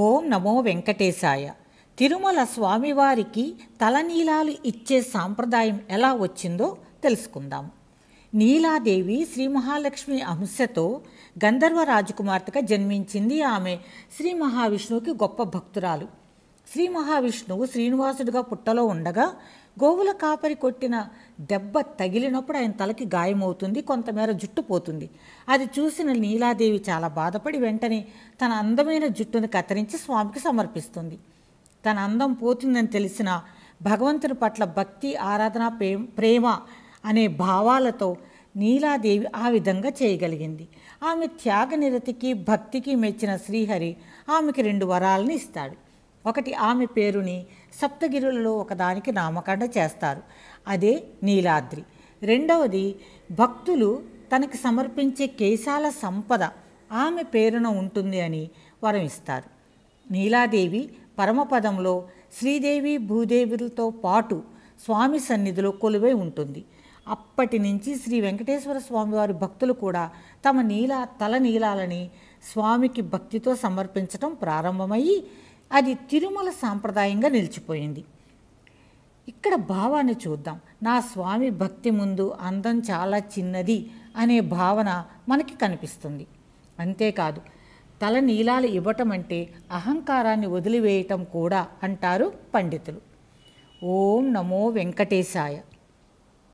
ఓం నమో వెంకటేశాయ తిరుమల స్వామివారికి తలనీలాలు ఇచ్చే సాంప్రదాయం ఎలా వచ్చిందో తెలుసుకుందాం నీలాదేవి శ్రీ మహాలక్ష్మి అంశతో గంధర్వ రాజకుమార్తెగా జన్మించింది ఆమె శ్రీ మహావిష్ణువుకి గొప్ప భక్తురాలు శ్రీ మహావిష్ణువు శ్రీనివాసుడిగా పుట్టలో ఉండగా గోవుల కాపరి కొట్టిన దెబ్బ తగిలినప్పుడు ఆయన తలకి గాయమవుతుంది కొంతమేర జుట్టు పోతుంది అది చూసిన నీలాదేవి చాలా బాధపడి వెంటనే తన అందమైన జుట్టును కత్తిరించి స్వామికి సమర్పిస్తుంది తన అందం పోతుందని తెలిసిన భగవంతుని పట్ల భక్తి ఆరాధన ప్రేమ అనే భావాలతో నీలాదేవి ఆ విధంగా చేయగలిగింది ఆమె త్యాగ నిరతికి భక్తికి మెచ్చిన శ్రీహరి ఆమెకి రెండు వరాలను ఇస్తాడు ఒకటి ఆమె పేరుని సప్తగిరులలో ఒకదానికి నామకరణ చేస్తారు అదే నీలాద్రి రెండవది భక్తులు తనకి సమర్పించే కేశాల సంపద ఆమె పేరున ఉంటుంది అని వరం ఇస్తారు నీలాదేవి పరమపదంలో శ్రీదేవి భూదేవులతో పాటు స్వామి సన్నిధిలో కొలువై ఉంటుంది అప్పటి నుంచి శ్రీ వెంకటేశ్వర స్వామివారి భక్తులు కూడా తమ నీల తల నీలాలని స్వామికి భక్తితో సమర్పించటం ప్రారంభమయ్యి అది తిరుమల సాంప్రదాయంగా నిలిచిపోయింది ఇక్కడ భావాన్ని చూద్దాం నా స్వామి భక్తి ముందు అందం చాలా చిన్నది అనే భావన మనకి కనిపిస్తుంది అంతేకాదు తల నీలాలు ఇవ్వటం అంటే అహంకారాన్ని వదిలివేయటం కూడా అంటారు పండితులు ఓం నమో వెంకటేశాయ